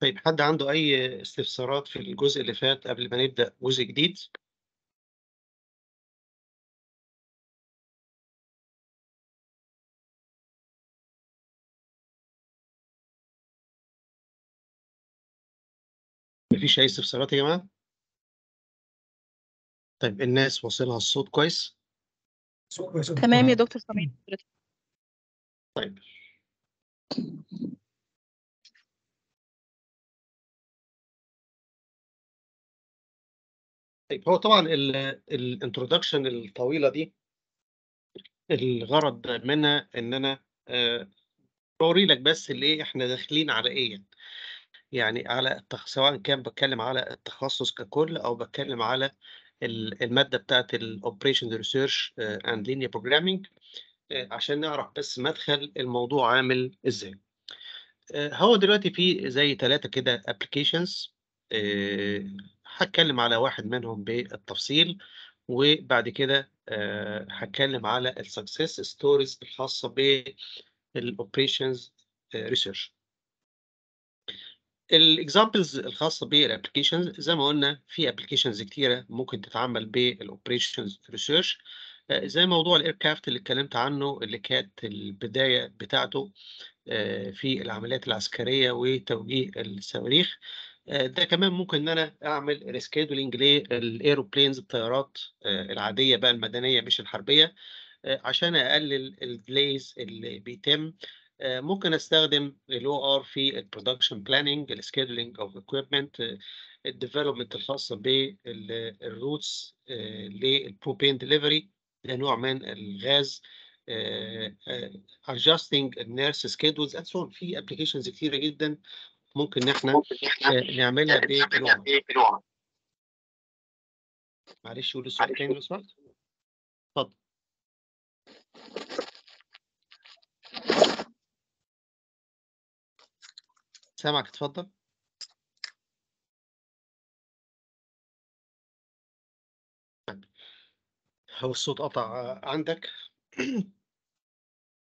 طيب حد عنده أي استفسارات في الجزء اللي فات قبل ما نبدأ جزء جديد؟ مفيش أي استفسارات يا جماعة؟ طيب الناس واصلها الصوت كويس؟ تمام يا دكتور سمير طيب طيب هو طبعا الانترودكشن الطويله دي الغرض منها ان انا بوري آه، لك بس اللي احنا داخلين على ايه يعني, على سواء كان بتكلم على التخصص ككل او بتكلم على الماده بتاعت الاوبريشن ريسيرش اند لينير بروجرامنج عشان نعرف بس مدخل الموضوع عامل ازاي آه، هو دلوقتي في زي ثلاثه كده ابلكيشنز آه، هتكلم على واحد منهم بالتفصيل وبعد كده آه، هتكلم على السكسس ستوريز الخاصه بالاوبريشنز ريسيرش الاكزامبلز الخاصه بالابلكيشنز زي ما قلنا في ابلكيشنز كتيره ممكن تتعمل بالاوبريشنز آه، ريسيرش زي موضوع الايركرافت اللي اتكلمت عنه اللي كانت البدايه بتاعته آه، في العمليات العسكريه وتوجيه الصواريخ آه، ده كمان ممكن ان انا اعمل ريسكيدولينج للايروبلينز الطيارات آه، العاديه بقى المدنيه مش الحربيه آه، عشان اقلل الديليز اللي بيتم ممكن استخدم الاو ار في البرودكشن بلاننج السكيدولينج اوف اكويبمنت الديفلوبمنت الخاصه بالروتس للبروبين ديليفري ده نوع من الغاز adjusting النيرس سكيدولز اند سو في ابلكيشنز كتيره جدا ممكن ان احنا نعملها بلغه معلش قول السؤال تاني لو سمحت اتفضل سامعك اتفضل هو الصوت قطع عندك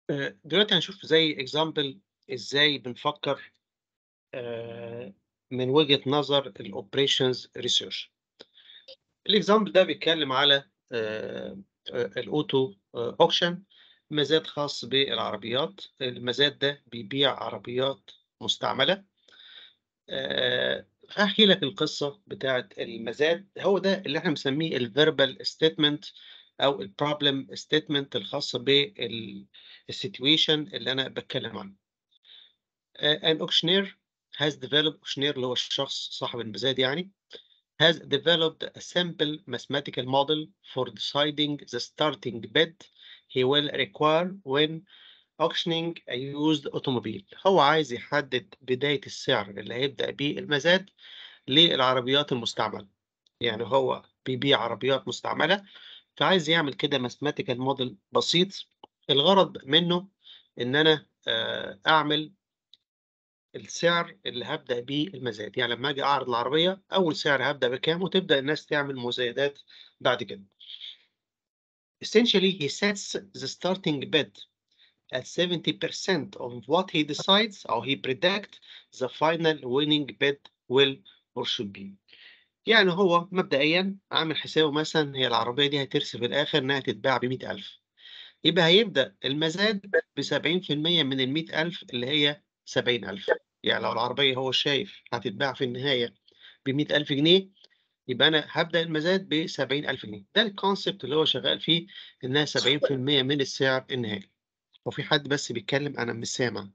آه، دلوقتي هنشوف زي اكزامبل ازاي بنفكر آه، من وجهه نظر الاوبريشنز ريسيرش الاكزامبل ده بيتكلم على آه، آه، الاوتو اوكشن مزاد خاص بالعربيات المزاد ده بيبيع عربيات مستعمله هحكي لك القصه بتاعه المزاد هو ده اللي احنا بنسميه الفيربال ستيتمنت او البروبلم ستيتمنت الخاصه بالسيتويشن اللي انا بتكلم عنه ان اوكشنير has developed شنير اللي هو الشخص صاحب المزاد يعني has developed a simple mathematical model for deciding the starting bid he will require when auctioning a used automobile هو عايز يحدد بداية السعر اللي هيبدأ بيه المزاد للعربيات المستعملة يعني هو بيبيع عربيات مستعملة فعايز يعمل كده mathematical model بسيط الغرض منه إن أنا آه، أعمل السعر اللي هبدأ بيه المزاد يعني لما أجي أعرض العربية أول سعر هبدأ بكام وتبدأ الناس تعمل مزايدات بعد كده Essentially he sets the starting bid at 70% of what he decides or he predict the final winning bid will or should be. يعني هو مبدئيا عامل حسابه مثلا هي العربية دي هترسي في الآخر إنها تتباع ب 100000 يبقى هيبدأ المزاد ب 70% من ال 100000 اللي هي 70000 يعني لو العربية هو شايف هتتباع في النهاية ب 100000 جنيه يبقى أنا هبدأ المزاد ب 70000 جنيه ده الكونسبت اللي هو شغال فيه إنها 70% من السعر النهائي لو في حد بس بيتكلم أنا مش سامع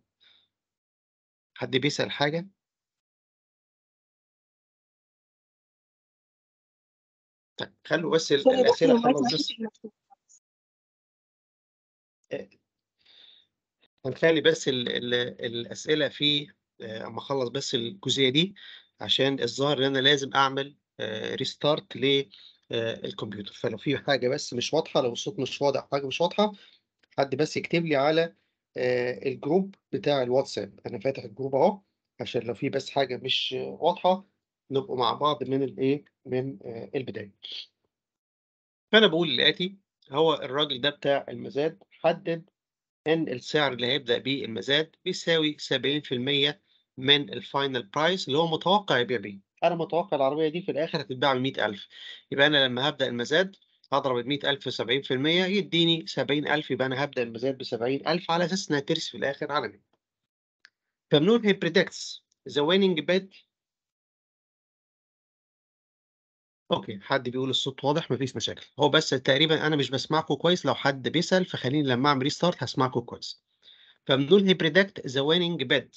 حد بيسأل حاجة طيب خلوا بس الأسئلة خلاص بس هنخلي بس الـ الـ الأسئلة في آه، أما أخلص بس الجزئية دي عشان الظاهر إن أنا لازم أعمل ريستارت آه، للكمبيوتر آه، فلو في حاجة بس مش واضحة لو الصوت مش واضح حاجة مش واضحة حد بس يكتب لي على الجروب بتاع الواتساب أنا فاتح الجروب أهو عشان لو في بس حاجة مش واضحة نبقوا مع بعض من الإيه من البداية فأنا بقول الآتي هو الراجل ده بتاع المزاد حدد إن السعر اللي هيبدأ بيه المزاد بيساوي 70% من الفاينل برايس اللي هو متوقع يبيع بيه أنا متوقع العربية دي في الآخر هتتباع ب 100000 يبقى أنا لما هبدأ المزاد هضرب ال 100000 في 70% يديني 70000 يبقى أنا هبدأ المزاد ب 70000 على أساس إنها ترسي في الآخر عالمي. فبنقول هي بريدكتس ذا ويننج بيت أوكي، حد بيقول الصوت واضح مفيش مشاكل، هو بس تقريبًا أنا مش بسمعكم كويس لو حد بيسأل فخليني لمّا أعمل ريستارت هسمعكم كويس. فبنقول هي بريدكت ذا ويننج بيد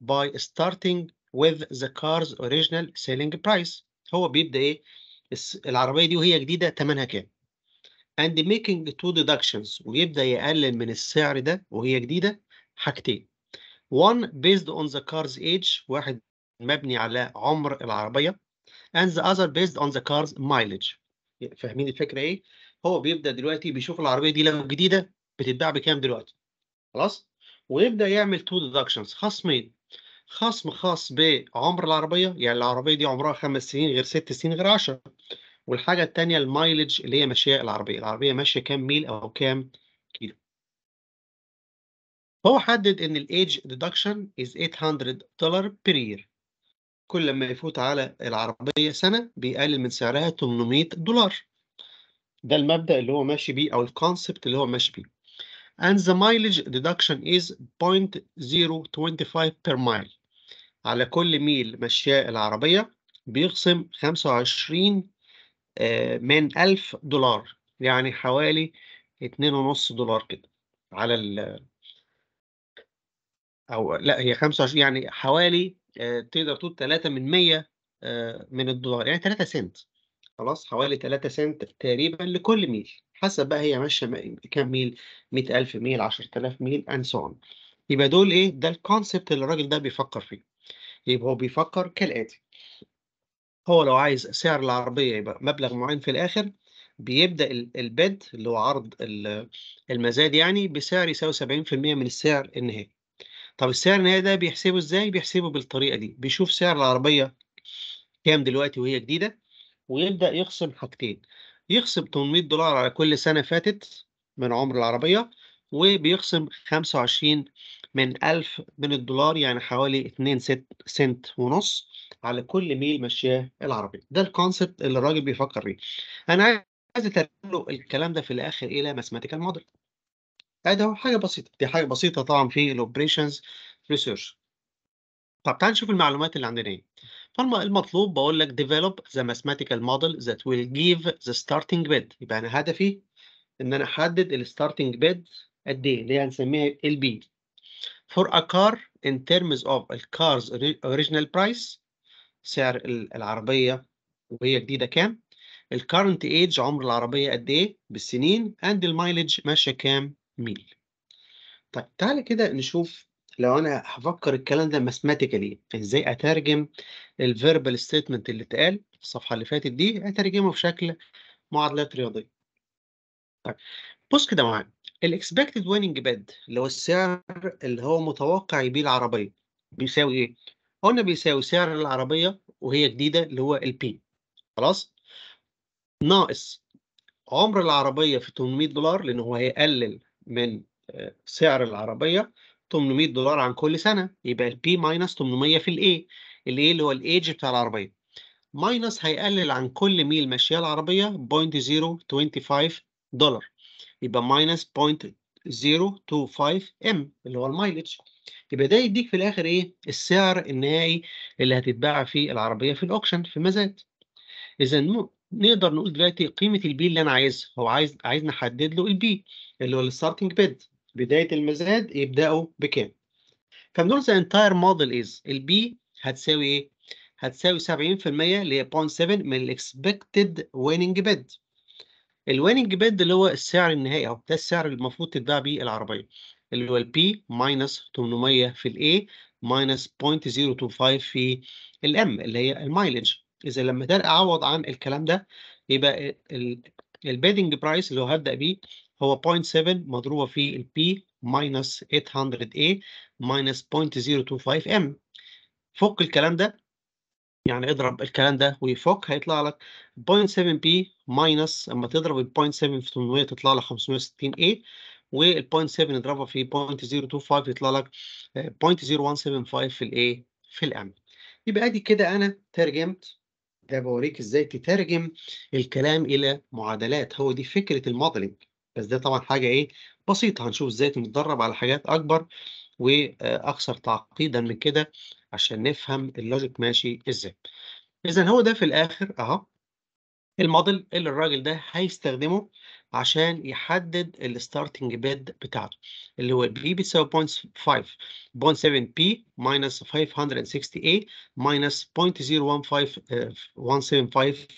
باي ستارتنج وذ ذا كارز اوريجينال سيلينج برايس هو بيبدأ إيه العربية دي وهي جديدة تمنها كام اند ميكينج تو ديدكشنز ويبدأ يقلل من السعر ده وهي جديدة حاجتين one based on the car's age واحد مبني على عمر العربية and the other based on the car's mileage فاهمين الفكره ايه هو بيبدا دلوقتي بيشوف العربيه دي لو جديده بتتباع بكام دلوقتي خلاص ويبدا يعمل تو ديدكشنز خصمين خصم خاص بعمر العربيه يعني العربيه دي عمرها خمس سنين غير ست سنين غير 10 والحاجه الثانيه المايلج اللي هي ماشيه العربيه العربيه ماشيه كام ميل او كام كيلو هو حدد ان age ديدكشن از 800 دولار بير كل ما يفوت على العربية سنة بيقلل من سعرها 800 دولار ده المبدأ اللي هو ماشي بيه أو الكونسبت اللي هو ماشي بيه and the mileage deduction is 0.025 per mile على كل ميل مشياء العربية بيخصم 25 آه، من 1000 دولار يعني حوالي 2.5 دولار كده على ال أو لا هي 25 يعني حوالي آه، تقدر تقول 3 من 100 آه، من الدولار يعني 3 سنت خلاص حوالي 3 سنت تقريبا لكل ميل حسب بقى هي ماشيه كام ميل 100000 ميل 10000 ميل اند سو اون يبقى دول ايه ده الكونسبت اللي الراجل ده بيفكر فيه يبقى هو بيفكر كالاتي هو لو عايز سعر العربيه يبقى مبلغ معين في الاخر بيبدا البيد اللي هو عرض المزاد يعني بسعر يساوي 70% من السعر النهائي طب السعر النهائي ده بيحسبه ازاي؟ بيحسبه بالطريقة دي بيشوف سعر العربية كام دلوقتي وهي جديدة ويبدأ يخصم حاجتين يخصم 800 دولار على كل سنة فاتت من عمر العربية وبيخصم 25 من 1000 من الدولار يعني حوالي 2 سنت, سنت ونص على كل ميل مشاه العربية ده الكونسبت اللي الراجل بيفكر فيه أنا عايز أترجم له الكلام ده في الآخر إلى ماثيماتيكال موديل يعني هو حاجه بسيطه دي حاجه بسيطه طبعا في الاوبريشنز ريسيرش طب تعال نشوف المعلومات اللي عندنا ايه المطلوب بقول لك develop the mathematical model that will give the starting bid يبقى انا هدفي ان انا احدد الستارتنج بيد قد ايه اللي هنسميها ال بي for a car in terms of الكارز original price سعر العربيه وهي جديده كام الكارنت ايج عمر العربيه قد ايه بالسنين and المايلج ماشيه كام ميل. طيب تعالى كده نشوف لو أنا هفكر الكلام ده mathematically إزاي أترجم الفيربال statement اللي اتقال في الصفحة اللي فاتت دي أترجمه في شكل معادلات رياضية. طيب بص كده معايا الاكسبكتد winning باد اللي هو السعر اللي هو متوقع يبيع العربية بيساوي إيه؟ قلنا بيساوي سعر العربية وهي جديدة اللي هو البي خلاص؟ ناقص عمر العربية في 800 دولار لأن هو هيقلل من آه، سعر العربية 800 دولار عن كل سنة يبقى البي ماينس 800 في الاي الاي اللي هو الايج بتاع العربية ماينس هيقلل عن كل ميل ماشية العربية 0.025 دولار يبقى ماينس 0.025 ام اللي هو المايلج يبقى ده يديك في الاخر ايه السعر النهائي اللي هتتباع فيه العربية في الاوكشن في مزاد اذا نقدر نقول دلوقتي قيمه البي اللي انا عايزها هو عايز عايز نحدد له البي اللي هو الستارتنج بيد بدايه المزاد يبداوا بكام فبنقول ذا entire model is البي هتساوي ايه هتساوي 70% اللي هي 0.7 من الاكسبكتد ويننج بيد الويننج بيد اللي هو السعر النهائي اهو ده السعر اللي المفروض تتباع بيه العربيه اللي هو البي ماينس 800 في الاي ماينس 0.025 في الام اللي هي المايلج إذا لما ده أعوض عن الكلام ده يبقى البيدنج برايس اللي هو هبدأ بيه هو 0.7 مضروبة في البي ماينس 800A ماينس 0.025M فك الكلام ده يعني اضرب الكلام ده ويفك هيطلع لك 07 p ماينس اما تضرب ال 0.7 في 800 تطلع لك 560A وال 0.7 اضربها في 0.025 يطلع لك 0.0175 في الايه في الام يبقى ادي كده انا ترجمت ده بوريك ازاي تترجم الكلام الى معادلات هو دي فكره الموديلنج بس ده طبعا حاجه ايه بسيطه هنشوف ازاي نتدرب على حاجات اكبر واكثر تعقيدا من كده عشان نفهم اللوجيك ماشي ازاي اذا هو ده في الاخر اهو الموديل اللي الراجل ده هيستخدمه عشان يحدد الستارتنج بيد بتاعته اللي هو البي بيساوي 0.5 بي ماينس 568 ماينس 0.015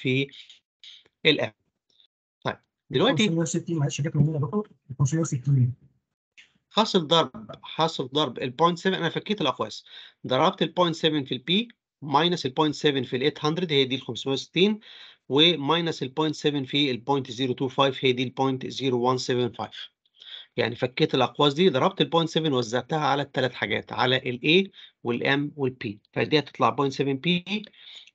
في الاف طيب دلوقتي 560 معلش جت منين يا دكتور حاصل ضرب حاصل ضرب ال 0.7 انا فكيت الاقواس ضربت ال 0.7 في البي ماينس ال 0.7 في ال 800 هي دي ال 560 وماينس ال 0.7 في ال 0.025 هي دي ال 0.0175 يعني فكيت الاقواس دي ضربت ال 0.7 وزعتها على الثلاث حاجات على A M وال P فدي هتطلع 0.7 P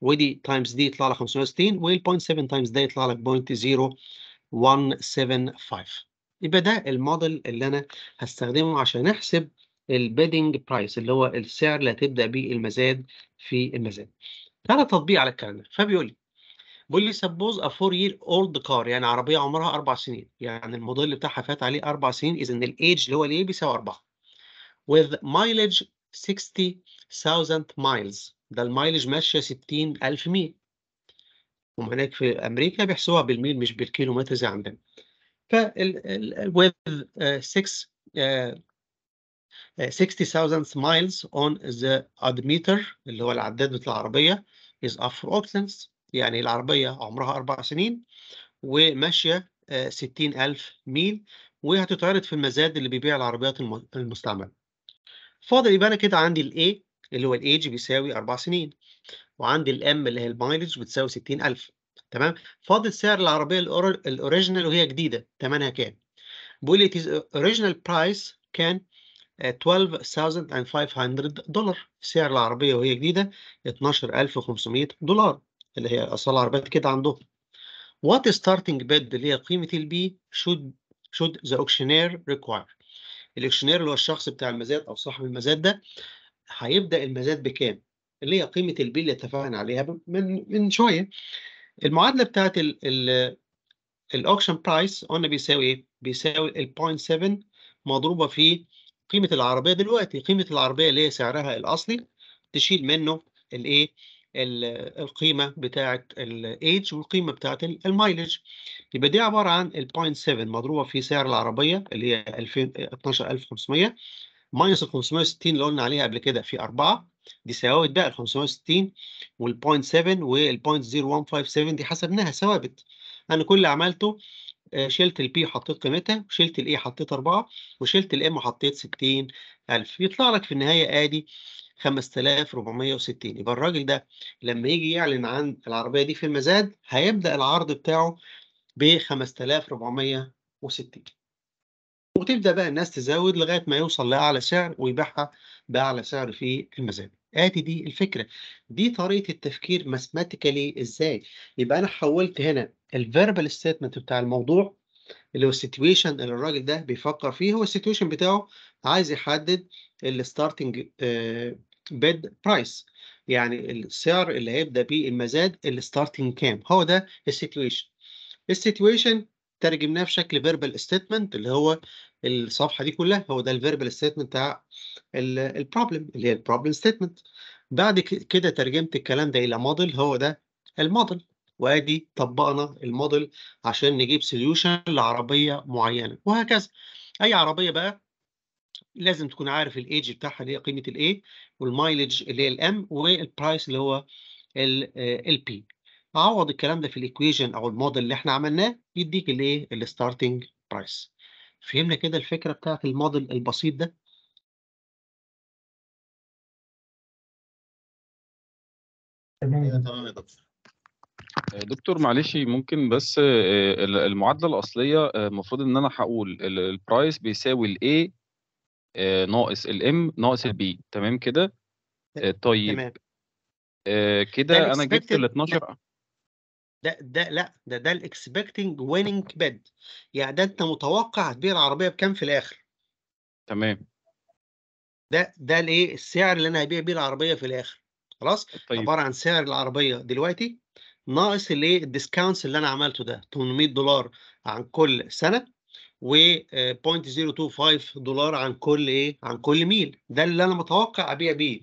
ودي تايمز دي يطلع لك 560 وال 0.7 تايمز ده يطلع لك 0.0175 يبقى ده الموديل اللي انا هستخدمه عشان احسب البيدنج برايس اللي هو السعر اللي هتبدا بيه المزاد في المزاد. تعالى تطبيق على الكلام ده فبيقول لي لي سبوز ا 4 يير اولد كار يعني عربيه عمرها اربع سنين يعني الموديل بتاعها فات عليه اربع سنين اذا الايدج اللي هو الايه بيساوي اربعه with mileage 60000 miles ده المايلج ماشيه 60000 ميل هناك في امريكا بيحسبوها بالميل مش بالكيلومتر زي عندنا ف with 6 uh, 60,000 uh, uh, miles on the odometer اللي هو العداد بتاع العربيه is up for يعني العربية عمرها أربع سنين وماشية آه، ستين ألف ميل وهتتعرض في المزاد اللي بيبيع العربيات المستعملة فاضل يبقى أنا كده عندي A اللي هو الإيج بيساوي أربع سنين وعندي الام اللي هي المايلج بتساوي ستين ألف تمام فاضل سعر العربيه الاوريجينال وهي جديده تمنها كام بيقول لي original price كان 12500 آه، دولار سعر العربيه وهي جديده 12500 دولار اللي هي اصلا العربيات كده عندهم what starting bid اللي هي قيمه البي should should the auctioneer require الاكشنير اللي هو الشخص بتاع المزاد او صاحب المزاد ده هيبدا المزاد بكام اللي هي قيمه البي اللي اتفقنا عليها من من شويه المعادله بتاعت الاوكشن برايس قلنا بيساوي ايه بيساوي ال 0.7 مضروبه في قيمه العربيه دلوقتي قيمه العربيه اللي هي سعرها الاصلي تشيل منه الايه القيمه بتاعه الايج والقيمه بتاعه المايلج يبقى دي عباره عن ال 0.7 مضروبه في سعر العربيه اللي هي 12500 ماينس ال 560 اللي قلنا عليها قبل كده في 4 دي ثوابت بقى ال 560 وال 7 وال 0.0157 دي حسبناها ثوابت انا كل اللي عملته آه، شلت البي حطيت قيمتها e وشلت الاي حطيت 4 وشلت الام حطيت 60000 يطلع لك في النهايه ادي 5460 يبقى الراجل ده لما يجي يعلن عن العربية دي في المزاد هيبدأ العرض بتاعه ب 5460 وتبدأ بقى الناس تزود لغاية ما يوصل لأعلى سعر ويبيعها بأعلى سعر في المزاد آدي دي الفكرة دي طريقة التفكير ماثماتيكالي إزاي يبقى أنا حولت هنا الفيربال ستيتمنت بتاع الموضوع اللي هو السيتويشن اللي الراجل ده بيفكر فيه هو السيتويشن بتاعه عايز يحدد الستارتنج بيد آه، برايس يعني السعر اللي هيبدا بيه المزاد الستارتنج كام هو ده السيتويشن السيتويشن ترجمناه في شكل فيربال ستيتمنت اللي هو الصفحه دي كلها هو ده الفيربال ستيتمنت بتاع البروبلم اللي هي البروبلم ستيتمنت بعد كده ترجمت الكلام ده الى موديل هو ده الموديل وادي طبقنا الموديل عشان نجيب سوليوشن لعربيه معينه وهكذا اي عربيه بقى لازم تكون عارف الايج بتاعها اللي هي قيمه الاي والمايلج اللي هي الام والبرايس اللي هو البي آه، اعوض الكلام ده في الايكويجن او الموديل اللي احنا عملناه يديك الايه الستارتنج برايس فهمنا كده الفكره بتاعت الموديل البسيط ده تمام أيوة، يا دكتور آه، دكتور معلش ممكن بس آه، المعادله الاصليه المفروض ان انا هقول البرايس بيساوي الاي آه، ناقص الام ناقص البي تمام كده آه، طيب آه، كده انا جبت ال 12 ده ده لا ده ده الاكسبكتنج ويننج بيد يعني ده انت متوقع هتبيع العربيه بكام في الاخر تمام ده ده الايه السعر اللي انا هبيع بيه العربيه في الاخر خلاص طيب. عباره عن سعر العربيه دلوقتي ناقص الايه الديسكاونتس اللي انا عملته ده 800 دولار عن كل سنه و 0.025 آه، دولار عن كل ايه عن كل ميل ده اللي انا متوقع ابيع بيه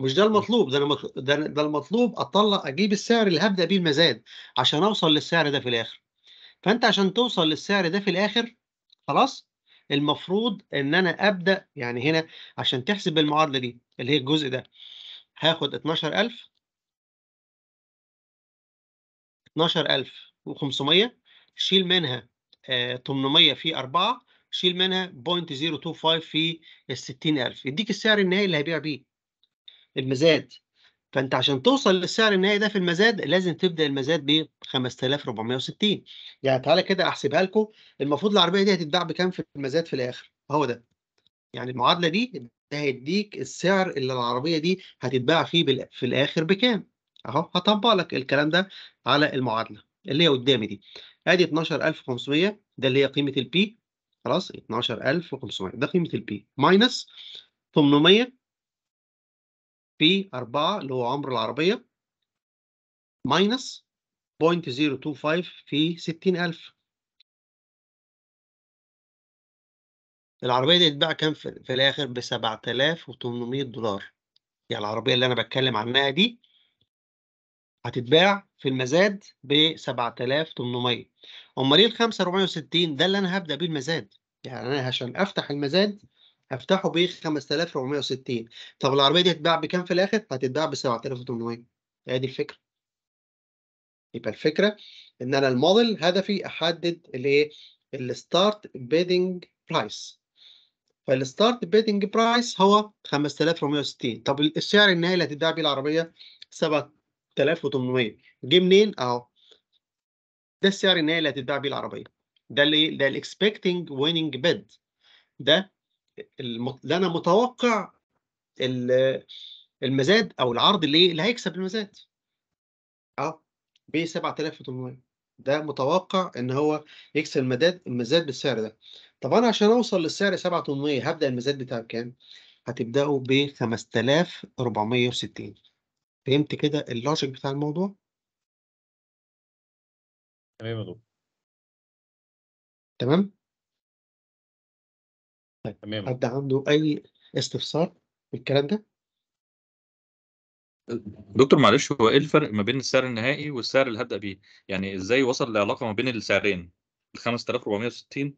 مش ده المطلوب ده انا ده, المطلوب اطلع اجيب السعر اللي هبدا بيه المزاد عشان اوصل للسعر ده في الاخر فانت عشان توصل للسعر ده في الاخر خلاص المفروض ان انا ابدا يعني هنا عشان تحسب المعادله دي اللي هي الجزء ده هاخد 12000 12500 شيل منها 800 آه، في 4 شيل منها 0.025 في ال 60000 يديك السعر النهائي اللي هيبيع بيه المزاد فانت عشان توصل للسعر النهائي ده في المزاد لازم تبدا المزاد ب 5460 يعني تعالى كده احسبها لكم المفروض العربيه دي هتتباع بكام في المزاد في الاخر هو ده يعني المعادله دي ده هيديك السعر اللي العربيه دي هتتباع فيه في الاخر بكام اهو هطبق لك الكلام ده على المعادله اللي هي قدامي دي ادي 12500 ده اللي هي قيمه البي خلاص 12500 ده قيمه البي ماينس 800 بي 4 اللي هو عمر العربيه ماينس 0.025 في 60000 العربيه دي اتباع كام في, في الاخر ب 7800 دولار يعني العربيه اللي انا بتكلم عنها دي هتتباع في المزاد ب 7800 امال ليه ال 5460 ده اللي انا هبدا بيه المزاد يعني انا عشان افتح المزاد هفتحه ب 5460 طب العربيه دي هتتباع بكام في الاخر هتتباع ب 7800 هي دي الفكره يبقى الفكره ان انا الموديل هدفي احدد الايه الستارت بيدنج برايس فالستارت بيدنج برايس هو 5460 طب السعر النهائي اللي هتتباع بيه العربيه 7 3800 جه منين اهو ده السعر النهائي اللي هتتباع بيه العربيه ده اللي إيه؟ ده الاكسبكتنج ويننج بيد ده اللي ده انا متوقع المزاد او العرض اللي إيه؟ اللي هيكسب المزاد اه ب 7800 ده متوقع ان هو يكسب المزاد المزاد بالسعر ده طب انا عشان اوصل للسعر 7800 هبدا المزاد بتاعه بكام هتبداوا ب 5460 فهمت كده اللوجيك بتاع الموضوع؟ تمام يا دكتور تمام؟ طيب تمام حد عنده أي استفسار في الكلام ده؟ دكتور معلش هو ايه الفرق ما بين السعر النهائي والسعر اللي هبدأ بيه؟ يعني ازاي وصل لعلاقة ما بين السعرين ال 5460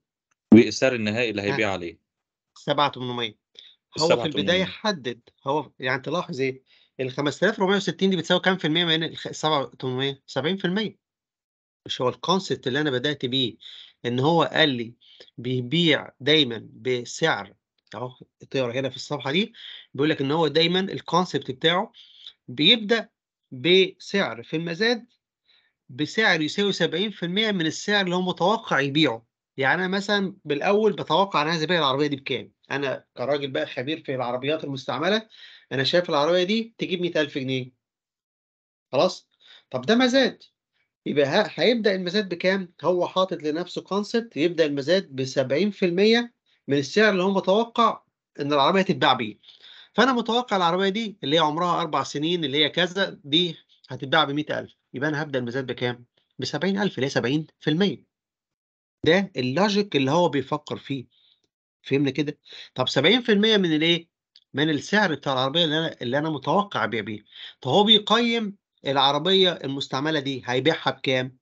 والسعر النهائي اللي هيبيع آه. عليه؟ 7800 هو في البداية حدد هو يعني تلاحظ ايه؟ ال 5460 دي بتساوي كام في المية من ال 7800 70% مش هو الكونسيبت اللي انا بدأت بيه ان هو قال لي بيبيع دايما بسعر اهو تقرا هنا في الصفحة دي بيقول لك ان هو دايما الكونسيبت بتاعه بيبدأ بسعر في المزاد بسعر يساوي 70% من السعر اللي هو متوقع يبيعه يعني انا مثلا بالاول بتوقع انا عايز ابيع العربيه دي بكام انا كراجل بقى خبير في العربيات المستعمله انا شايف العربيه دي تجيب 100000 جنيه خلاص طب ده مزاد يبقى هيبدا المزاد بكام هو حاطط لنفسه كونسبت يبدا المزاد ب 70% من السعر اللي هو متوقع ان العربيه تتباع بيه فانا متوقع العربيه دي اللي هي عمرها اربع سنين اللي هي كذا دي هتتباع ب 100000 يبقى انا هبدا المزاد بكام ب 70000 اللي هي 70% ده اللوجيك اللي هو بيفكر فيه فهمنا كده طب 70% من الايه من السعر بتاع العربيه اللي انا اللي انا متوقع ابيع بيه فهو بيقيم العربيه المستعمله دي هيبيعها بكام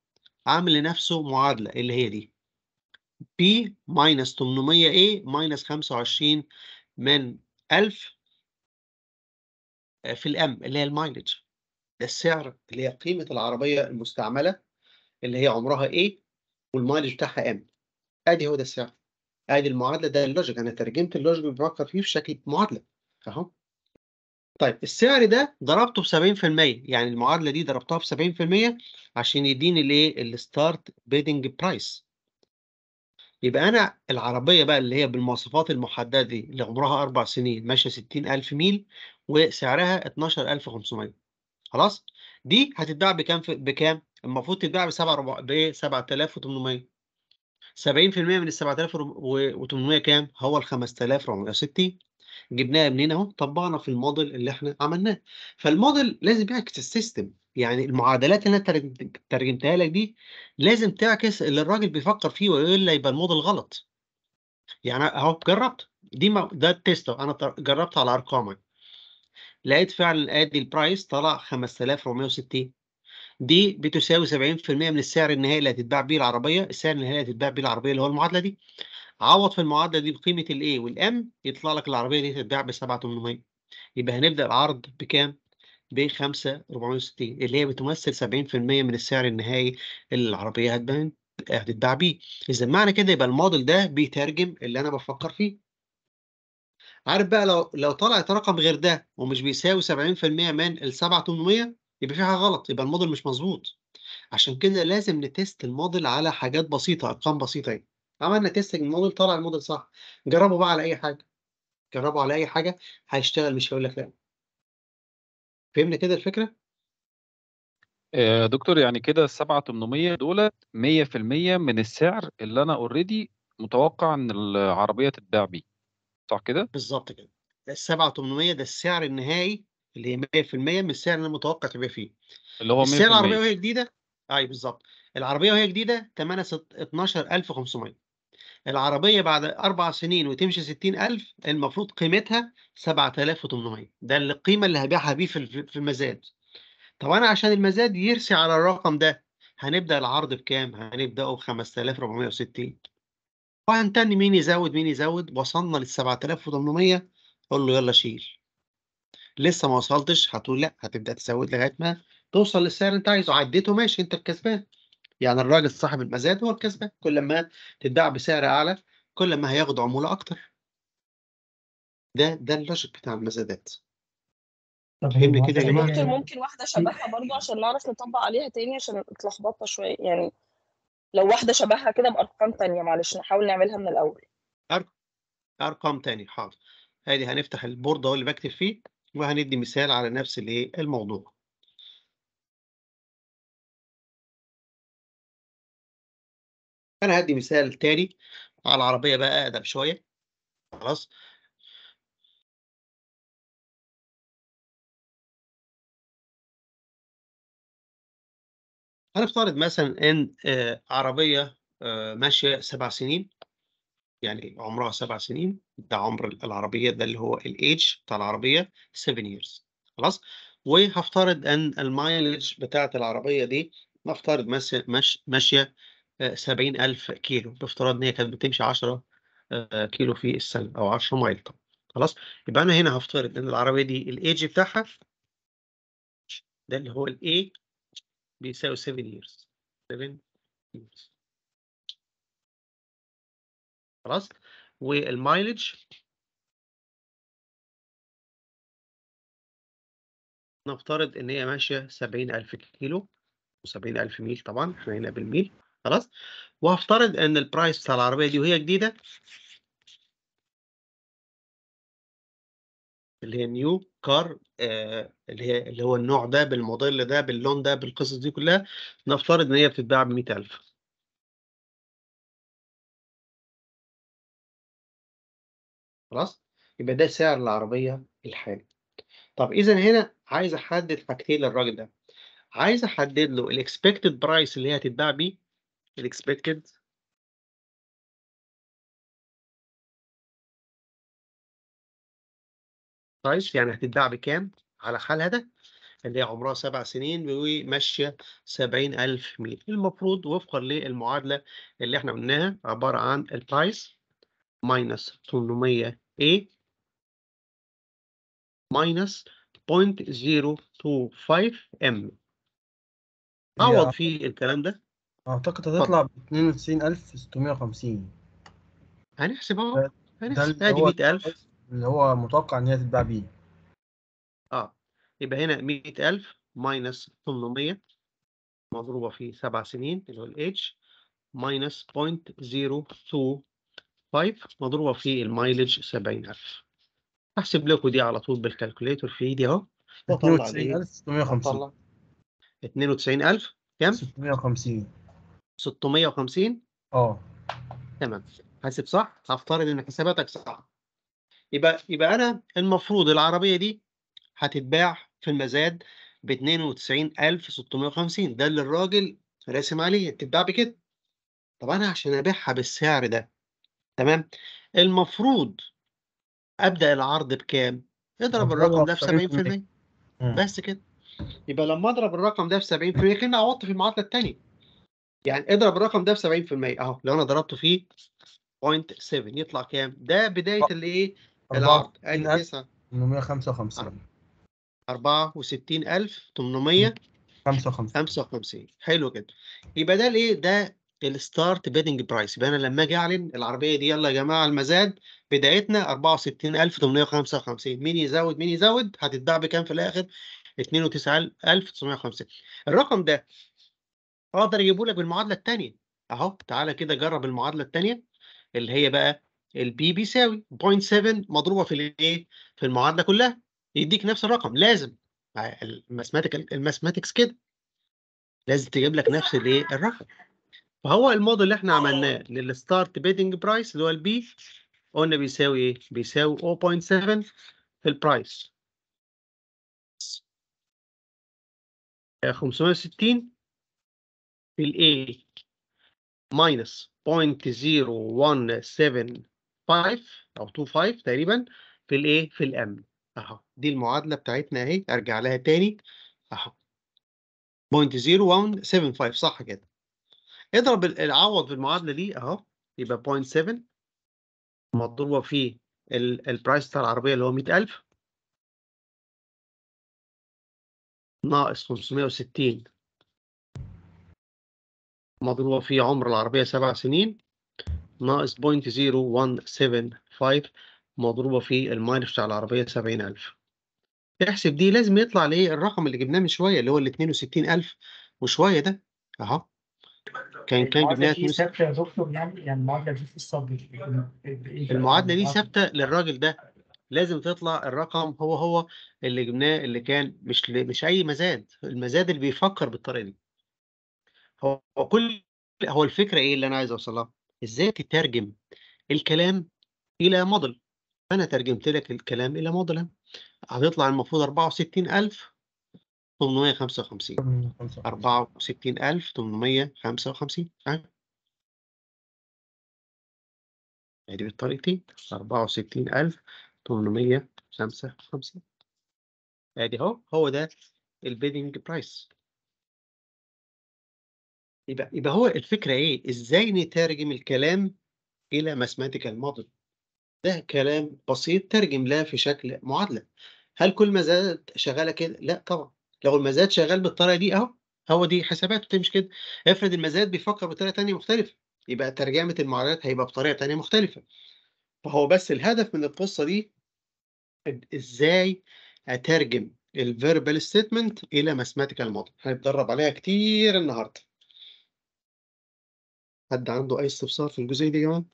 عامل لنفسه معادله اللي هي دي بي ماينس 800 ايه ماينس 25 من 1000 آه، في الام اللي هي المايلج السعر اللي هي قيمه العربيه المستعمله اللي هي عمرها ايه والمايلج بتاعها ام ادي هو ده السعر ادي المعادله ده اللوجيك انا ترجمت اللوجيك بفكر فيه في شكل معادله اهو طيب السعر ده ضربته ب 70% يعني المعادله دي ضربتها ب 70% عشان يديني الايه الستارت بيدنج برايس يبقى انا العربيه بقى اللي هي بالمواصفات المحدده دي اللي عمرها اربع سنين ماشيه 60000 ميل وسعرها 12500 خلاص دي هتتباع بكام بكام المفروض تتباع ب 7 ب 7800 70% من ال 7800 كام؟ هو ال 5460 جبناها منين اهو طبقنا في الموديل اللي احنا عملناه فالموديل لازم يعكس السيستم يعني المعادلات اللي انا ترجمتها لك دي لازم تعكس اللي الراجل بيفكر فيه والا يبقى الموديل غلط يعني اهو جربت دي ما ده التيست انا جربت على ارقامك لقيت فعلا ادي البرايس طلع 5460 دي بتساوي 70% من السعر النهائي اللي هتتباع بيه العربيه السعر النهائي اللي هتتباع بيه العربيه اللي هو المعادله دي عوض في المعادله دي بقيمه الاي والام يطلع لك العربيه دي هتتباع ب 7800 يبقى هنبدا العرض بكام ب 5460 اللي هي بتمثل 70% من السعر النهائي اللي العربيه هتبان هتتباع بيه اذا معنى كده يبقى الموديل ده بيترجم اللي انا بفكر فيه عارف بقى لو لو طلعت رقم غير ده ومش بيساوي 70% من ال 7800 يبقى في حاجه غلط يبقى الموديل مش مظبوط عشان كده لازم نتست الموديل على حاجات بسيطه ارقام بسيطه يعني عملنا تيست الموديل طلع الموديل صح جربه بقى على اي حاجه جربه على اي حاجه هيشتغل مش هيقول لك لا فهمنا كده الفكره يا آه، دكتور يعني كده 7800 دولت 100% من السعر اللي انا اوريدي متوقع ان العربيه تتباع بيه صح كده بالظبط كده ال 7800 ده السعر النهائي اللي هي 100% من السعر اللي متوقع تبيع فيه اللي هو 100% السعر العربيه وهي جديده اي أيوة بالظبط العربيه وهي جديده ثمنها 12500 العربيه بعد اربع سنين وتمشي 60000 المفروض قيمتها 7800 ده القيمه اللي هبيعها بيه في المزاد طب انا عشان المزاد يرسي على الرقم ده هنبدا العرض بكام هنبداه ب 5460 وهنتني مين يزود مين يزود وصلنا لل 7800 اقول له يلا شيل لسه ما وصلتش هتقول لأ، هتبدأ تزوّد لغاية ما توصل للسعر اللي أنت عايزه، عدّيته ماشي أنت الكسبان، يعني الراجل صاحب المزاد هو الكسبان، كل ما تتباع بسعر أعلى، كل ما هياخد عمولة أكتر. ده ده اللوجيك بتاع المزادات. طب فهمني كده يا جماعة؟ ممكن ممكن واحدة شبهها برضه عشان نعرف نطبّق عليها تاني عشان اتلخبطنا شوية، يعني لو واحدة شبهها كده بأرقام تانية معلش نحاول نعملها من الأول. أرقام تاني حاضر، آدي هنفتح البورد أهو اللي بكتب فيه. وهندي مثال على نفس الموضوع انا هدي مثال تاني على العربيه بقى اقدم شويه خلاص هنفترض مثلا ان آه، عربيه آه، ماشيه سبع سنين يعني عمرها سبع سنين ده عمر العربية ده اللي هو الage بتاع العربية 7 years خلاص وهفترض أن المايلج بتاعة العربية دي نفترض ماشية ماشيه 70000 كيلو بافتراض إن هي كانت بتمشي 10 آه، كيلو في السنة أو 10 مايل طبعا خلاص يبقى أنا هنا هفترض إن العربية دي الage بتاعها ده اللي هو ال A بيساوي 7 years 7 years خلاص والمايلج نفترض ان هي ماشيه 70000 كيلو و70000 ميل طبعا احنا هنا بالميل خلاص وهفترض ان البرايس بتاع العربيه دي وهي جديده اللي هي نيو كار آه، اللي هي اللي هو النوع ده بالموديل ده باللون ده بالقصص دي كلها نفترض ان هي بتتباع ب 100000 خلاص يبقى ده سعر العربية الحالي طب إذا هنا عايز أحدد حاجتين للراجل ده عايز أحدد له الإكسبكتد برايس اللي هي هتتباع بيه الإكسبكتد برايس يعني هتتباع بكام على حالها ده اللي هي عمرها سبع سنين وماشية سبعين ألف ميل المفروض وفقا للمعادلة اللي احنا قلناها عبارة عن البرايس ماينس 800 A minus 0.025 M عوض في الكلام ده اعتقد هتطلع ب 92650 هنحسب اهو هنحسب ادي 100000 اللي هو متوقع ان هي تتباع بيه اه يبقى هنا 100000 ماينس 800 مضروبه في سبع سنين اللي هو الاتش ماينس 0.025 5 طيب، مضروبة في المايلج 70000 هحسب لكم دي على طول بالكالكوليتور في ايدي اهو 92000 كم 650 650 اه تمام حاسب صح هفترض ان حساباتك صح يبقى يبقى انا المفروض العربيه دي هتتباع في المزاد ب 92650 ده اللي الراجل راسم عليه تتباع بكده طب انا عشان ابيعها بالسعر ده تمام المفروض ابدا العرض بكام اضرب الرقم ده في 70% بس كده يبقى لما اضرب الرقم ده في 70% كان عوضت في المعادله الثانيه يعني اضرب الرقم ده في 70% اهو لو انا ضربته فيه 0.7 يطلع كام ده بدايه الايه العرض ادي 9 855 64855 حلو كده يبقى ده الايه ده الستارت بيدنج برايس يبقى انا لما اجي اعلن العربيه دي يلا يا جماعه المزاد بدايتنا 64855 مين يزود مين يزود هتتباع بكام في الاخر 62950 الرقم ده اقدر اجيبه لك بالمعادله الثانيه اهو تعالى كده جرب المعادله الثانيه اللي هي بقى البي بيساوي 0.7 مضروبه في الايه في المعادله كلها يديك نفس الرقم لازم الماثماتيكال الماثماتكس كده لازم تجيب لك نفس الايه الرقم فهو الموديل اللي احنا عملناه للستارت بيدنج برايس اللي هو البي قلنا بيساوي ايه؟ بيساوي 0.7 في البرايس 560 في الاي ماينس 0.0175 او 25 تقريبا في الاي في الام اهو دي المعادله بتاعتنا اهي ارجع لها تاني اهو 0.0175 صح كده اضرب العوض بالمعادله دي اهو يبقى 0.7 مضروبه في البرايس بتاع العربيه اللي هو 100000 ناقص 560 مضروبه في عمر العربيه سبع سنين ناقص 0.0175 مضروبه في المايلج بتاع العربيه 70000 احسب دي لازم يطلع ليه الرقم اللي جبناه من شويه اللي هو ال 62000 وشويه ده اهو كان كان جبناها 2 ثابته يا دكتور يعني يعني المعادله دي في الصب المعادله دي ثابته للراجل ده لازم تطلع الرقم هو هو اللي جبناه اللي كان مش مش اي مزاد المزاد اللي بيفكر بالطريقه دي هو كل هو الفكره ايه اللي انا عايز اوصلها ازاي تترجم الكلام الى موديل انا ترجمت لك الكلام الى موديل هتطلع المفروض 64000 855 64855 ادي بالطريقتين 64855 ادي اهو هو ده البيدنج برايس يبقى يبقى هو الفكره ايه ازاي نترجم الكلام الى ماثيماتيكال موديل ده كلام بسيط ترجم له في شكل معادله هل كل ما زادت شغاله كده لا طبعا لو المزاد شغال بالطريقه دي اهو هو دي حساباته تمشي كده افرض المزاد بيفكر بطريقه ثانيه مختلفه يبقى ترجمه المعادلات هيبقى بطريقه ثانيه مختلفه فهو بس الهدف من القصه دي ازاي اترجم الفيربال ستيتمنت الى ماثيماتيكال موديل هنتدرب عليها كتير النهارده حد عنده اي استفسار في الجزئيه دي يا جماعه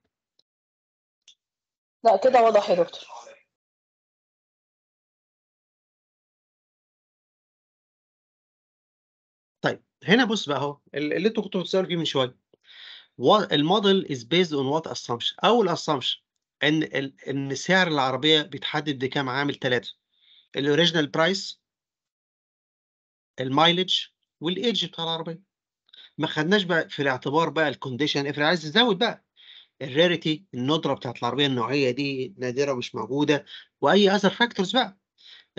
لا كده واضح يا دكتور هنا بص بقى اهو اللي انتوا كنتوا بتسالوا فيه من شويه الموديل از بيزد اون وات اسامبشن اول اسامبشن ان ان سعر العربيه بيتحدد بكام عامل ثلاثه الاوريجينال برايس المايلج والايدج بتاع العربيه ما خدناش بقى في الاعتبار بقى الكونديشن افرض إيه، عايز تزود بقى الريريتي الندره بتاعت العربيه النوعيه دي نادره مش موجوده واي اذر فاكتورز بقى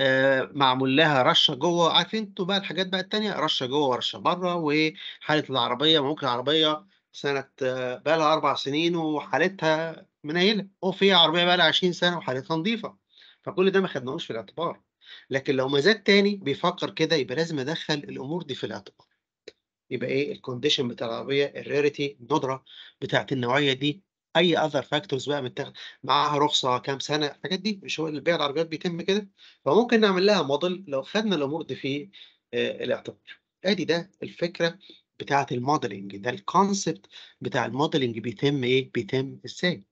آه، معمول لها رشه جوه عارف انتوا بقى الحاجات بقى التانيه رشه جوه ورشه بره وحاله العربيه ممكن عربيه سنه بقى لها اربع سنين وحالتها منيله وفي عربيه بقى لها 20 سنه وحالتها نظيفه فكل ده ما خدناهوش في الاعتبار لكن لو مزاد تاني بيفكر كده يبقى لازم ادخل الامور دي في الاعتبار يبقى ايه الكونديشن بتاع العربيه الريريتي الندره بتاعت النوعيه دي اي اذر فاكتورز بقى متاخد معاها رخصه كام سنه الحاجات دي مش هو اللي بيع العربيات بيتم كده فممكن نعمل لها موديل لو خدنا الامور دي في آه، الاعتبار ادي ده الفكره بتاعه الموديلنج ده الكونسبت بتاع الموديلنج بيتم ايه بيتم ازاي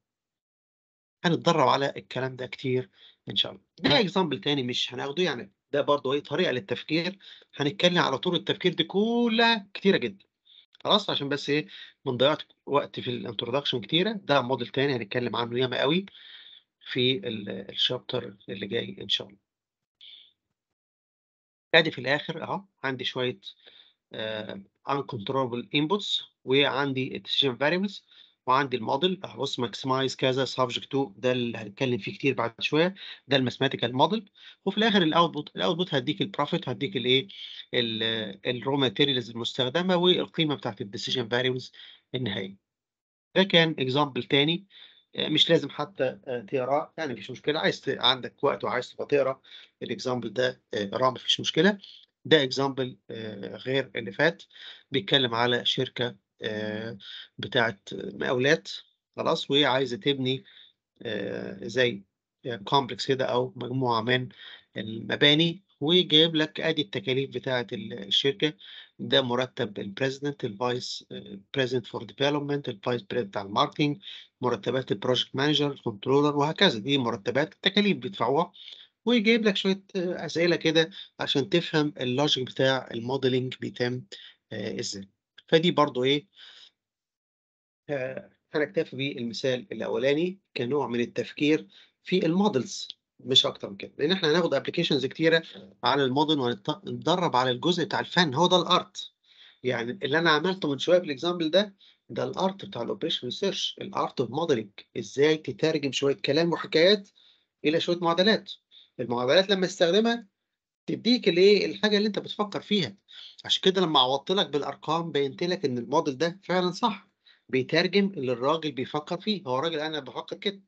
هنتدرب على الكلام ده كتير ان شاء الله ده اكزامبل تاني مش هناخده يعني ده برضه ايه طريقه للتفكير هنتكلم على طول التفكير دي كلها كتيره جدا خلاص عشان بس ايه من ضيعت وقت في الانترودكشن كتيره ده موديل تاني هنتكلم عنه ياما قوي في الشابتر اللي جاي ان شاء الله ادي في الاخر اهو عندي شويه آه، uncontrollable inputs وعندي decision variables وعندي الموديل هبص ماكسمايز كذا سبجكت تو ده اللي هنتكلم فيه كتير بعد شويه ده الماثماتيكال موديل وفي الاخر الاوتبوت الاوتبوت هديك البروفيت هديك الايه الرو ماتيريالز المستخدمه والقيمه بتاعت الديسيجن فاريوز النهائيه ده كان اكزامبل تاني آه، مش لازم حتى آه، تقراه يعني مفيش مشكله عايز عندك وقت وعايز تبقى تقرا الاكزامبل ده آه، رام مفيش مشكله ده اكزامبل غير اللي فات بيتكلم على شركه آه، بتاعة مقاولات خلاص وعايزة تبني آه، زي كومبلكس آه، كده أو مجموعة من المباني وجايب لك ادي التكاليف بتاعه الشركه ده مرتب البريزدنت الفايس بريزنت فور ديفلوبمنت الفايس بريزنت بتاع الماركتنج مرتبات البروجكت مانجر الكنترولر وهكذا دي مرتبات التكاليف بيدفعوها ويجيب لك شويه اسئله كده عشان تفهم اللوجيك بتاع الموديلنج بيتم ازاي فدي برضو ايه هنكتفي آه، بالمثال الاولاني كنوع من التفكير في المودلز مش اكتر من كده لان احنا هناخد ابلكيشنز كتيره على المودل وهنتدرب على الجزء بتاع الفن هو ده الارت يعني اللي انا عملته من شويه بالاكزامبل ده ده الارت بتاع الاوبريشن ريسيرش الارت اوف موديلنج ازاي تترجم شويه كلام وحكايات الى شويه معادلات المعادلات لما تستخدمها تديك الايه الحاجه اللي انت بتفكر فيها عشان كده لما عوضت لك بالارقام بينت لك ان الموديل ده فعلا صح بيترجم اللي الراجل بيفكر فيه هو راجل انا بفكر كده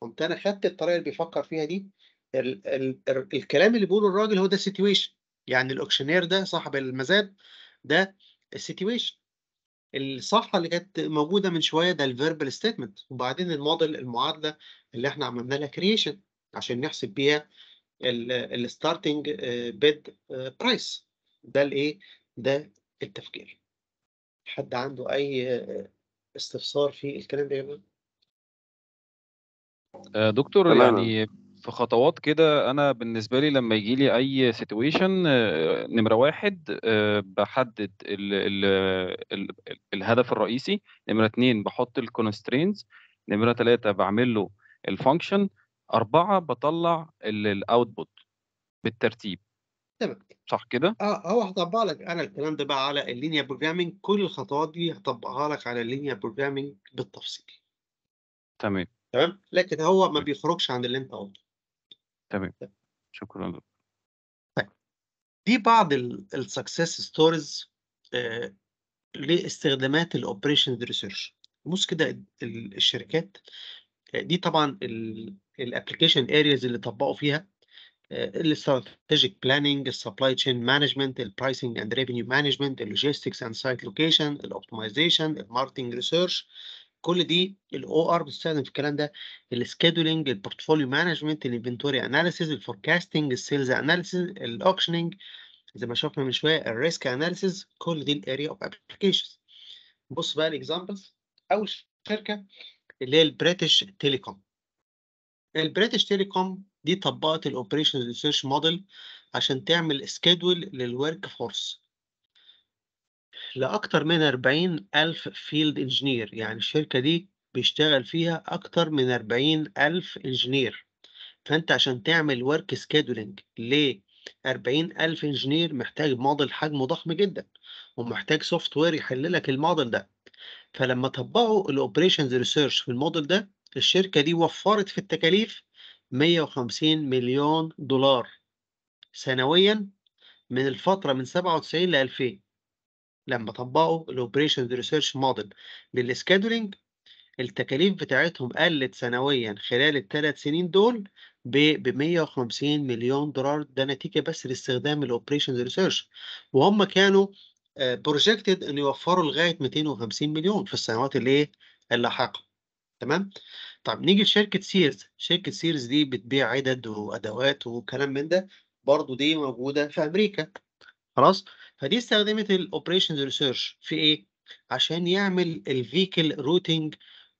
قمت انا خدت الطريقه اللي بيفكر فيها دي ال ال ال الكلام اللي بيقوله الراجل هو ده السيتويشن يعني الاوكشنير ده صاحب المزاد ده السيتويشن الصفحه اللي كانت موجوده من شويه ده الفيربال ستيتمنت وبعدين الموديل المعادله اللي احنا عملنا لها كرييشن عشان نحسب بيها الستارتنج بيد برايس ده الايه ده التفكير حد عنده اي استفسار في الكلام ده يا جماعه آه، دكتور يعني في خطوات كده انا بالنسبه لي لما يجي لي اي سيتويشن آه، نمره واحد آه، بحدد الـ الـ الـ الهدف الرئيسي نمره اتنين بحط الكونسترينز نمره ثلاثة بعمل له الفانكشن اربعه بطلع الاوتبوت بالترتيب تمام. صح كده؟ آه، هو هطبق لك أنا الكلام ده بقى على اللينيا بروجرامينج كل الخطوات دي هطبقها لك على اللينيا بروجرامينج بالتفصيل. تمام. تمام؟ لكن هو ما بيخرجش عن اللي أنت قُلته. تمام. تمام. شكرًا دكتور. طيب. دي بعض السكسس ستوريز آه، لاستخدامات الاوبريشنز ريسيرش بُص كده الشركات آه، دي طبعًا الابلكيشن ارياز اللي طبّقوا فيها الاستراتيجيك بلاننج السبلاي تشين مانجمنت البرايسنج اند ريفينيو مانجمنت اللوجيستكس اند سايت لوكيشن الاوبتمايزيشن الماركتنج ريسيرش كل دي الاو ار بتستخدم في الكلام ده السكيدولينج البورتفوليو مانجمنت الانفنتوري اناليسيز الفوركاستنج السيلز اناليسيز الاوكشننج زي ما شفنا من شويه الريسك اناليسيز كل دي الاريا اوف ابلكيشنز بص بقى الاكزامبلز اول شركه اللي هي البريتش تيليكوم البريتش تيليكوم دي طبقت الاوبريشن ريسيرش موديل عشان تعمل سكيدول للورك فورس لأكتر من 40 ألف فيلد انجينير يعني الشركة دي بيشتغل فيها أكتر من 40 ألف انجينير فأنت عشان تعمل ورك سكيدولينج ل 40 ألف انجينير محتاج موديل حجمه ضخم جدا ومحتاج سوفت وير يحل لك الموديل ده فلما طبقوا الاوبريشنز ريسيرش في الموديل ده الشركة دي وفرت في التكاليف 150 مليون دولار سنويا من الفترة من 97 ل 2000 لما طبقوا الاوبريشن ريسيرش موديل للسكادولينج التكاليف بتاعتهم قلت سنويا خلال الثلاث سنين دول ب 150 مليون دولار ده نتيجه بس لاستخدام الاوبريشن ريسيرش وهم كانوا بروجكتد آه، ان يوفروا لغايه 250 مليون في السنوات اللي اللاحقه تمام طب نيجي لشركة سيرز شركة سيرز دي بتبيع عدد وأدوات وكلام من ده برضو دي موجودة في أمريكا خلاص فدي استخدمت الأوبريشنز ريسيرش في إيه عشان يعمل الفيكل آه، روتنج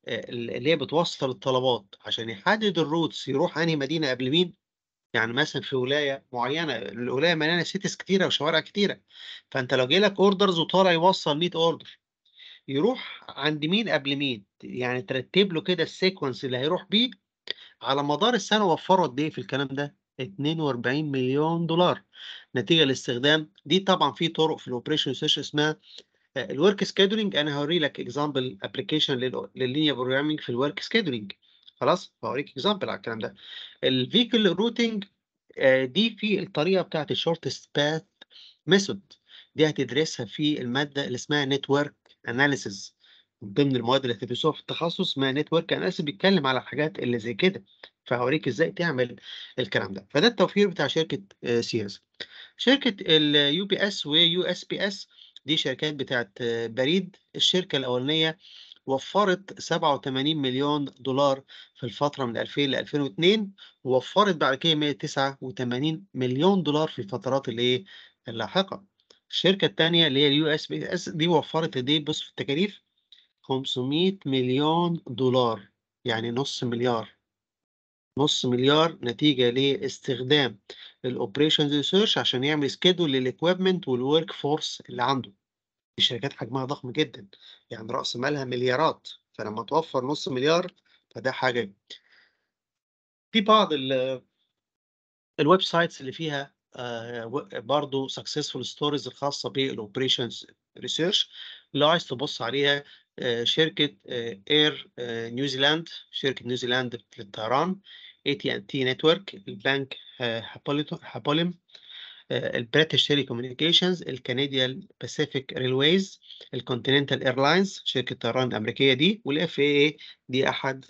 اللي هي بتوصل الطلبات عشان يحدد الروتس يروح أنهي مدينة قبل مين يعني مثلا في ولاية معينة الولاية مليانة سيتيز كتيرة وشوارع كتيرة فأنت لو لك أوردرز وطالع يوصل 100 أوردر يروح عند مين قبل مين يعني ترتب له كده السيكونس اللي هيروح بيه على مدار السنه وفروا قد ايه في الكلام ده 42 مليون دولار نتيجه لاستخدام دي طبعا في طرق في الاوبريشن ريسيرش اسمها آه، الورك سكيدولينج انا هوري لك اكزامبل ابلكيشن لللينير بروجرامينج في الورك سكيدولينج خلاص هوريك اكزامبل على الكلام ده الفيكل روتنج آه، دي في الطريقه بتاعت الشورتست باث ميثود دي هتدرسها في الماده اللي اسمها نتورك اناليسز من ضمن المواد اللي هتدرسوها في التخصص ما نتورك اناليسز بيتكلم على الحاجات اللي زي كده فهوريك ازاي تعمل الكلام ده فده التوفير بتاع شركه سيرز آه، شركه اليو بي اس ويو اس بي اس دي شركات بتاعت آه، بريد الشركه الاولانيه وفرت 87 مليون دولار في الفترة من 2000 ل 2002 ووفرت بعد كده 189 مليون دولار في الفترات اللي إيه، اللاحقة الشركة التانية اللي هي اليو اس بي اس دي وفرت دي بص في التكاليف 500 مليون دولار يعني نص مليار نص مليار نتيجة لاستخدام الاوبريشنز ريسيرش عشان يعمل سكيدول للاكويبمنت والورك فورس اللي عنده دي شركات حجمها ضخم جدا يعني رأس مالها مليارات فلما توفر نص مليار فده حاجة في بعض الويب سايتس اللي فيها آه، برضو سكسسفول ستوريز الخاصه بالاوبريشنز ريسيرش لو عايز تبص عليها آه، شركه اير آه، نيوزيلاند شركه نيوزيلاند للطيران اي تي ان تي نتورك البنك هابوليم البريتش تيلي كوميونيكيشنز الكنديان باسيفيك ريلويز الكونتيننتال ايرلاينز شركه الطيران الامريكيه دي والاف اي دي احد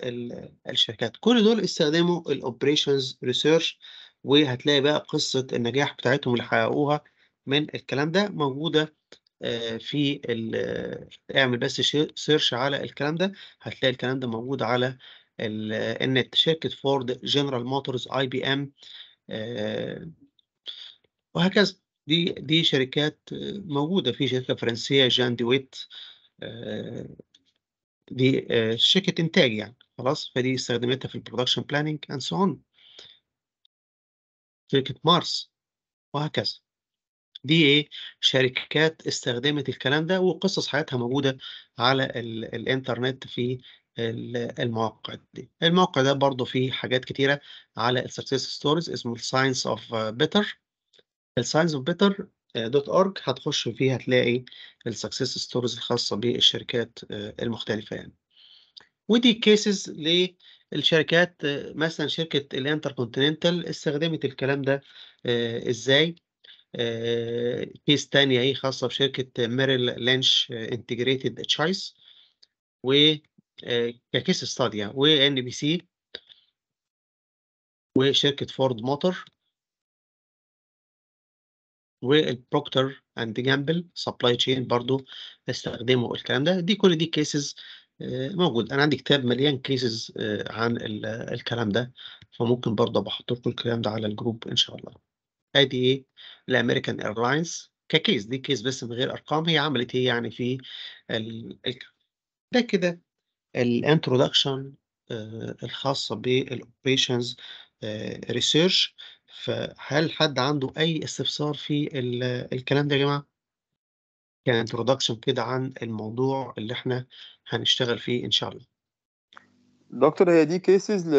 الشركات كل دول استخدموا الاوبريشنز ريسيرش وهتلاقي بقى قصة النجاح بتاعتهم اللي حققوها من الكلام ده موجودة آه، في آه، اعمل بس سيرش على الكلام ده هتلاقي الكلام ده موجود على النت آه، شركة فورد جنرال موتورز اي بي ام وهكذا دي دي شركات موجودة في شركة فرنسية جان ديويت دي شركة إنتاج يعني خلاص فدي استخدمتها في البرودكشن بلاننج أند سو شركة مارس وهكذا دي ايه شركات استخدمت الكلام ده وقصص حياتها موجودة على الانترنت في المواقع دي الموقع ده برضو فيه حاجات كتيرة على السرسيس ستوريز اسمه الساينس اوف بيتر الساينس اوف بيتر دوت اورج هتخش فيه هتلاقي السكسس ستوريز الخاصة بالشركات آه، المختلفة يعني ودي كيسز الشركات مثلا شركة الانتر كونتيننتال استخدمت الكلام ده آه، ازاي كيس آه، تانية ايه خاصة بشركة ميريل لانش انتجريتد تشايس و ككيس ستاديا ان بي سي وشركة فورد موتور والبروكتر اند جامبل سبلاي تشين برضو استخدموا الكلام ده دي كل دي كيسز آه، موجود انا عندي كتاب مليان كيسز آه، عن الكلام ده فممكن برضه بحط لكم الكلام ده على الجروب ان شاء الله ادي ايه الامريكان ايرلاينز ككيس دي كيس بس من غير ارقام هي عملت ايه يعني في ال... ده كده الانترودكشن آه، الخاصه بالاوبريشنز ريسيرش فهل حد عنده اي استفسار في الكلام ده يا جماعه؟ يعني انترودكشن كده عن الموضوع اللي احنا هنشتغل فيه ان شاء الله دكتور هي دي كيسز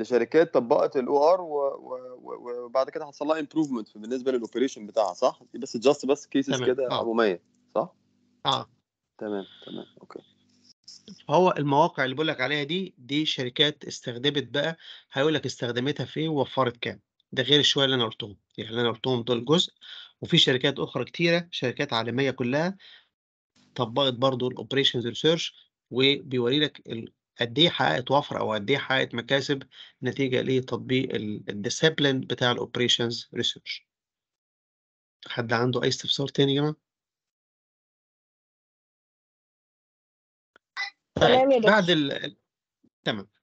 لشركات طبقت الاو ار وبعد كده حصل لها امبروفمنت بالنسبه للاوبريشن بتاعها صح بس جاست بس كيسز كده آه. عموميه صح اه تمام تمام اوكي هو المواقع اللي بقول لك عليها دي دي شركات استخدمت بقى هيقول لك استخدمتها في ايه ووفرت كام ده غير شويه اللي انا قلتهم يعني اللي انا قلتهم دول جزء وفي شركات اخرى كتيره شركات عالميه كلها طبقت برضو الاوبريشنز ريسيرش وبيوري لك قد ايه حققت وفره او قد ايه حققت مكاسب نتيجه لتطبيق الديسيبلين بتاع الاوبريشنز ريسيرش حد عنده اي استفسار تاني يا جماعه طيب، بعد ال... تمام